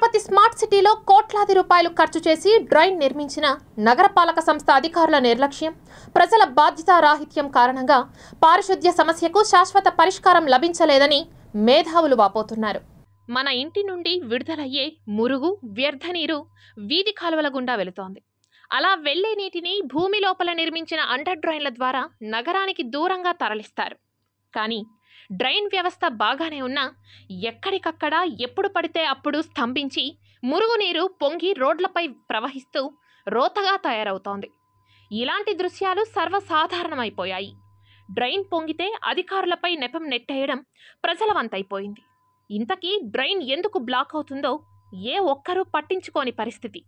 Tirupati smart సిటీలో కోట్లాది రూపాయలు ఖర్చు చేసి డ్రైన్ నిర్మించిన నగరపాలక సంస్థ అధికారుల నిర్లక్ష్యం ప్రజల బాధ్యతారాహిత్యం కారణంగా పారిశుద్ధ్య సమస్యకు శాశ్వత పరిష్కారం లభించలేదని మేధావులు వాపోతున్నారు మన ఇంటి నుండి విడుదలయ్యే మురుగు వ్యర్థ నీరు వీధి కాలువల గుండా వెళుతోంది అలా వెళ్లే నీటిని భూమి లోపల నిర్మించిన అండర్ డ్రైన్ల ద్వారా నగరానికి దూరంగా తరలిస్తారు కానీ డ్రైన్ వ్యవస్థ బాగానే ఉన్నా ఎక్కడికక్కడ ఎప్పుడు పడితే అప్పుడు స్తంభించి మురుగునీరు పొంగి రోడ్లపై ప్రవహిస్తూ రోతగా తయారవుతోంది ఇలాంటి దృశ్యాలు సర్వసాధారణమైపోయాయి డ్రైన్ పొంగితే అధికారులపై నెపం నెట్టేయడం ప్రజల వంతైపోయింది ఇంతకీ డ్రైన్ ఎందుకు బ్లాక్ అవుతుందో ఏ ఒక్కరూ పట్టించుకోని పరిస్థితి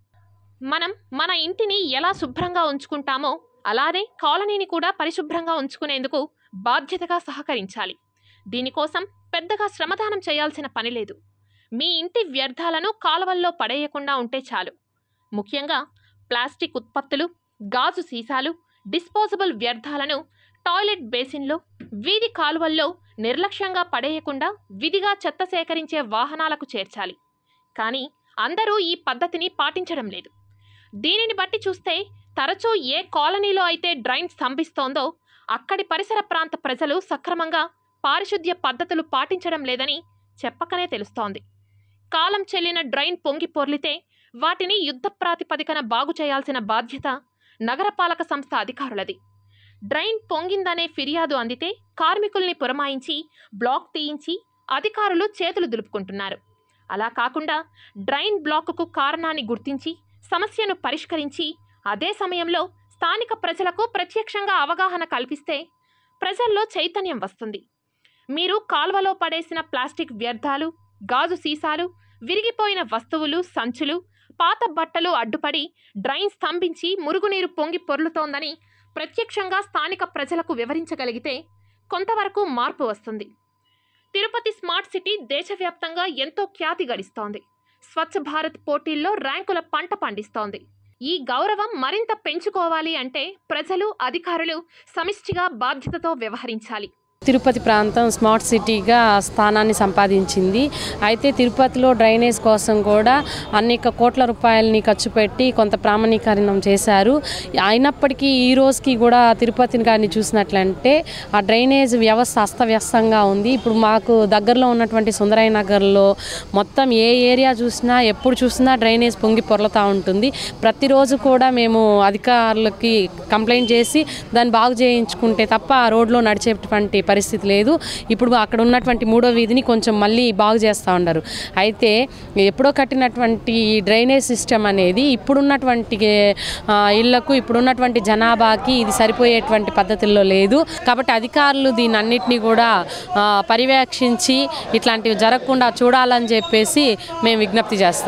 మనం మన ఇంటిని ఎలా శుభ్రంగా ఉంచుకుంటామో అలానే కాలనీని కూడా పరిశుభ్రంగా ఉంచుకునేందుకు బాధ్యతగా సహకరించాలి దీనికోసం పెద్దగా శ్రమదానం చేయాల్సిన పని లేదు మీ ఇంటి వ్యర్థాలను కాలువల్లో పడేయకుండా ఉంటే చాలు ముఖ్యంగా ప్లాస్టిక్ ఉత్పత్తులు గాజు సీసాలు డిస్పోజబుల్ వ్యర్థాలను టాయిలెట్ బేసిన్లో వీధి కాలువల్లో నిర్లక్ష్యంగా పడేయకుండా విధిగా చెత్త సేకరించే వాహనాలకు చేర్చాలి కానీ అందరూ ఈ పద్ధతిని పాటించడం లేదు దీనిని బట్టి చూస్తే తరచూ ఏ కాలనీలో అయితే డ్రైన్ స్తంభిస్తోందో అక్కడి పరిసర ప్రాంత ప్రజలు సక్రమంగా పారిశుద్ధ్య పద్ధతులు పాటించడం లేదని చెప్పకనే తెలుస్తోంది కాలం చెల్లిన డ్రైన్ పొంగి పొర్లితే వాటిని యుద్ధ ప్రాతిపదికన బాగు చేయాల్సిన బాధ్యత నగరపాలక సంస్థ అధికారులది డ్రైన్ పొంగిందనే ఫిర్యాదు అందితే కార్మికుల్ని పురమాయించి బ్లాక్ తీయించి అధికారులు చేతులు దులుపుకుంటున్నారు అలా కాకుండా డ్రైన్ బ్లాకుకు కారణాన్ని గుర్తించి సమస్యను పరిష్కరించి అదే సమయంలో స్థానిక ప్రజలకు ప్రత్యక్షంగా అవగాహన కల్పిస్తే ప్రజల్లో చైతన్యం వస్తుంది మీరు కాల్వలో పడేసిన ప్లాస్టిక్ వ్యర్థాలు గాజు సీసాలు విరిగిపోయిన వస్తువులు సంచులు పాత బట్టలు అడ్డుపడి డ్రైన్ స్తంభించి మురుగునీరు పొంగి పొర్లుతోందని ప్రత్యక్షంగా స్థానిక ప్రజలకు వివరించగలిగితే కొంతవరకు మార్పు వస్తుంది తిరుపతి స్మార్ట్ సిటీ దేశవ్యాప్తంగా ఎంతో ఖ్యాతి గడిస్తోంది స్వచ్ఛ భారత్ పోటీల్లో ర్యాంకుల పంట పండిస్తోంది ఈ గౌరవం మరింత పెంచుకోవాలి అంటే ప్రజలు అధికారులు సమిష్టిగా బాధ్యతతో వ్యవహరించాలి తిరుపతి ప్రాంతం స్మార్ట్ సిటీగా స్థానాన్ని సంపాదించింది అయితే తిరుపతిలో డ్రైనేజ్ కోసం కూడా అనేక కోట్ల రూపాయలని ఖర్చు పెట్టి కొంత ప్రామాణీకరణం చేశారు అయినప్పటికీ ఈ రోజుకి కూడా తిరుపతిని కానీ చూసినట్లంటే ఆ డ్రైనేజ్ వ్యవస్థ అస్తవ్యస్తంగా ఉంది ఇప్పుడు మాకు దగ్గరలో ఉన్నటువంటి సుందరయ్య నగర్లో మొత్తం ఏ ఏరియా చూసినా ఎప్పుడు చూసినా డ్రైనేజ్ పొంగి పొరలుతూ ఉంటుంది ప్రతిరోజు కూడా మేము అధికారులకి కంప్లైంట్ చేసి దాన్ని బాగు చేయించుకుంటే తప్ప ఆ రోడ్లో నడిచేటువంటి పరిస్థితి లేదు ఇప్పుడు అక్కడ ఉన్నటువంటి మూడో వీధిని కొంచెం మళ్ళీ బాగు చేస్తూ ఉన్నారు అయితే ఎప్పుడో కట్టినటువంటి డ్రైనేజ్ సిస్టమ్ అనేది ఇప్పుడున్నటువంటి ఇళ్లకు ఇప్పుడున్నటువంటి జనాభాకి ఇది సరిపోయేటువంటి పద్ధతుల్లో లేదు కాబట్టి అధికారులు దీని అన్నింటినీ కూడా పర్యవేక్షించి ఇట్లాంటివి జరగకుండా చూడాలని చెప్పేసి మేము విజ్ఞప్తి చేస్తాం